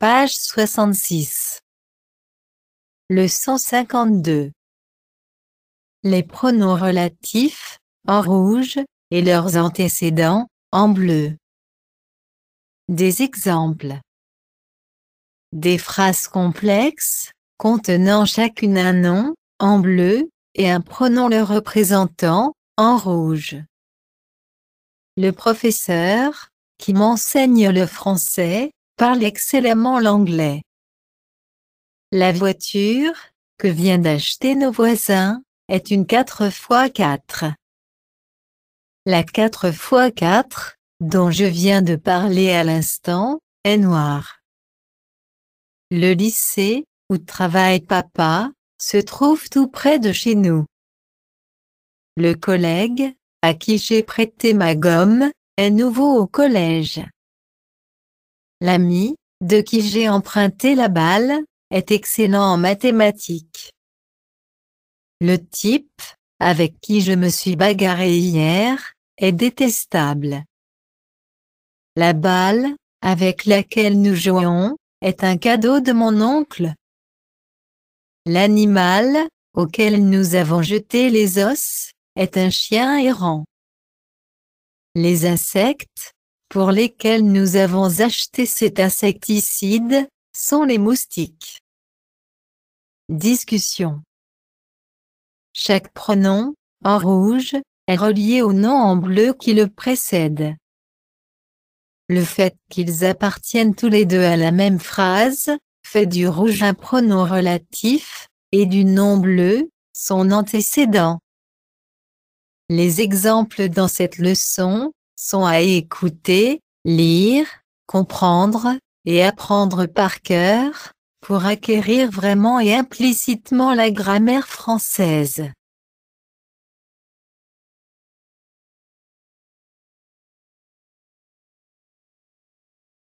Page 66. Le 152. Les pronoms relatifs, en rouge, et leurs antécédents, en bleu. Des exemples. Des phrases complexes, contenant chacune un nom, en bleu, et un pronom le représentant, en rouge. Le professeur, qui m'enseigne le français, parle excellemment l'anglais. La voiture, que vient d'acheter nos voisins, est une 4x4. La 4x4, dont je viens de parler à l'instant, est noire. Le lycée, où travaille papa, se trouve tout près de chez nous. Le collègue, à qui j'ai prêté ma gomme, est nouveau au collège. L'ami, de qui j'ai emprunté la balle, est excellent en mathématiques. Le type, avec qui je me suis bagarré hier, est détestable. La balle, avec laquelle nous jouons, est un cadeau de mon oncle. L'animal, auquel nous avons jeté les os, est un chien errant. Les insectes, pour lesquels nous avons acheté cet insecticide, sont les moustiques. Discussion. Chaque pronom, en rouge, est relié au nom en bleu qui le précède. Le fait qu'ils appartiennent tous les deux à la même phrase, fait du rouge un pronom relatif, et du nom bleu, son antécédent. Les exemples dans cette leçon sont à écouter, lire, comprendre et apprendre par cœur pour acquérir vraiment et implicitement la grammaire française.